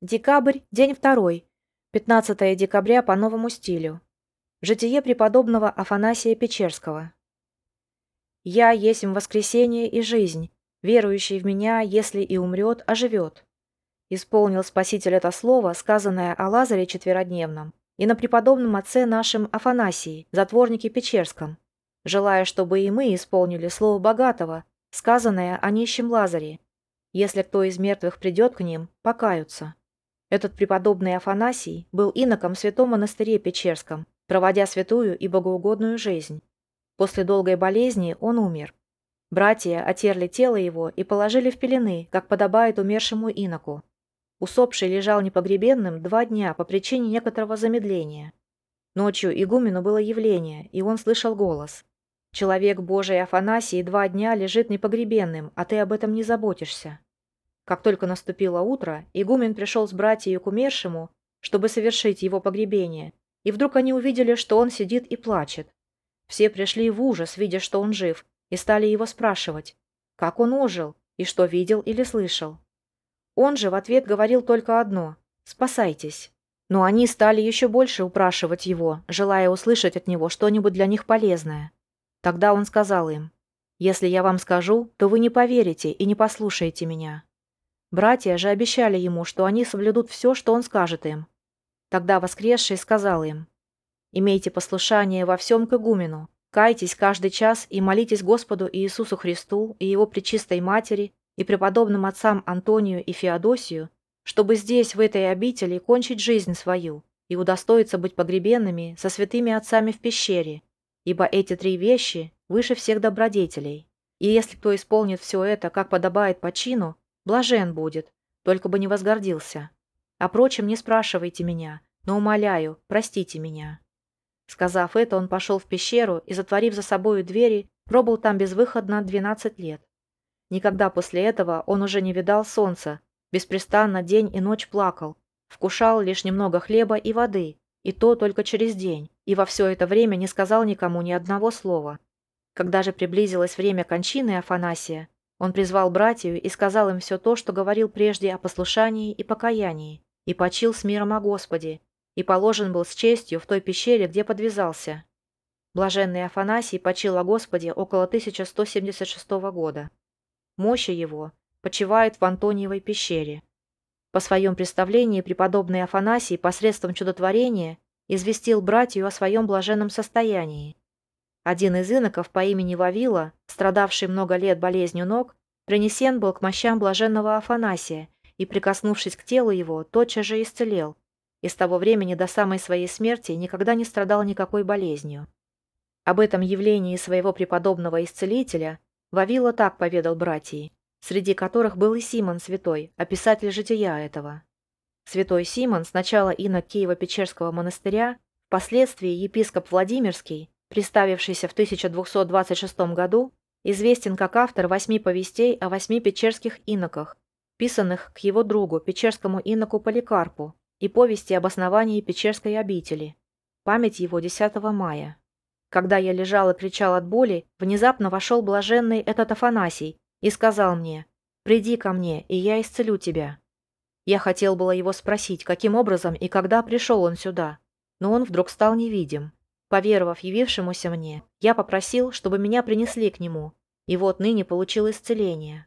Декабрь, день второй, 15 декабря по новому стилю. Житие преподобного Афанасия Печерского. «Я есть воскресение и жизнь, верующий в меня, если и умрет, оживет». Исполнил Спаситель это слово, сказанное о Лазаре четверодневном и на преподобном отце нашем Афанасии, затворнике Печерском, желая, чтобы и мы исполнили слово богатого, сказанное о нищем Лазаре, если кто из мертвых придет к ним, покаются. Этот преподобный Афанасий был иноком в святом монастыре Печерском, проводя святую и богоугодную жизнь. После долгой болезни он умер. Братья отерли тело его и положили в пелены, как подобает умершему иноку. Усопший лежал непогребенным два дня по причине некоторого замедления. Ночью игумену было явление, и он слышал голос. «Человек Божий Афанасий два дня лежит непогребенным, а ты об этом не заботишься». Как только наступило утро, игумен пришел с братьей к умершему, чтобы совершить его погребение, и вдруг они увидели, что он сидит и плачет. Все пришли в ужас, видя, что он жив, и стали его спрашивать, как он ожил и что видел или слышал. Он же в ответ говорил только одно «Спасайтесь». Но они стали еще больше упрашивать его, желая услышать от него что-нибудь для них полезное. Тогда он сказал им, «Если я вам скажу, то вы не поверите и не послушаете меня. Братья же обещали ему, что они соблюдут все, что он скажет им. Тогда воскресший сказал им, «Имейте послушание во всем к игумену, кайтесь каждый час и молитесь Господу Иисусу Христу и Его Пречистой Матери и преподобным отцам Антонию и Феодосию, чтобы здесь, в этой обители, кончить жизнь свою и удостоиться быть погребенными со святыми отцами в пещере, ибо эти три вещи выше всех добродетелей. И если кто исполнит все это, как подобает по чину, Блажен будет, только бы не возгордился. О а прочем не спрашивайте меня, но умоляю, простите меня». Сказав это, он пошел в пещеру и, затворив за собою двери, пробыл там безвыходно 12 лет. Никогда после этого он уже не видал солнца, беспрестанно день и ночь плакал, вкушал лишь немного хлеба и воды, и то только через день, и во все это время не сказал никому ни одного слова. Когда же приблизилось время кончины Афанасия, он призвал братью и сказал им все то, что говорил прежде о послушании и покаянии, и почил с миром о Господе, и положен был с честью в той пещере, где подвязался. Блаженный Афанасий почил о Господе около 1176 года. Мощи его почивают в Антониевой пещере. По своем представлении преподобный Афанасий посредством чудотворения известил братью о своем блаженном состоянии один из иноков по имени Вавила, страдавший много лет болезнью ног, принесен был к мощам блаженного Афанасия и, прикоснувшись к телу его, тотчас же исцелел, и с того времени до самой своей смерти никогда не страдал никакой болезнью. Об этом явлении своего преподобного исцелителя Вавила так поведал братьи, среди которых был и Симон Святой, описатель жития этого. Святой Симон, сначала инок Киева-Печерского монастыря, впоследствии епископ Владимирский, приставившийся в 1226 году, известен как автор восьми повестей о восьми печерских иноках, писанных к его другу, печерскому иноку Поликарпу, и повести об основании Печерской обители. Память его 10 мая. Когда я лежал и кричал от боли, внезапно вошел блаженный этот Афанасий и сказал мне «Приди ко мне, и я исцелю тебя». Я хотел было его спросить, каким образом и когда пришел он сюда, но он вдруг стал невидим. Поверовав явившемуся мне, я попросил, чтобы меня принесли к нему, и вот ныне получил исцеление.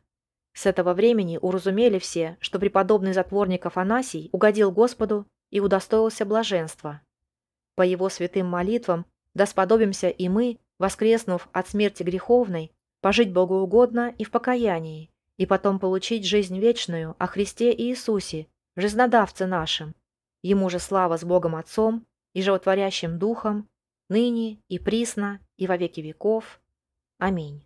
С этого времени уразумели все, что преподобный затворник Афанасий угодил Господу и удостоился блаженства. По его святым молитвам досподобимся и мы, воскреснув от смерти греховной, пожить богоугодно и в покаянии, и потом получить жизнь вечную о Христе и Иисусе, жизнодавце нашим. Ему же слава с Богом Отцом и животворящим Духом ныне и присно и во веки веков. Аминь.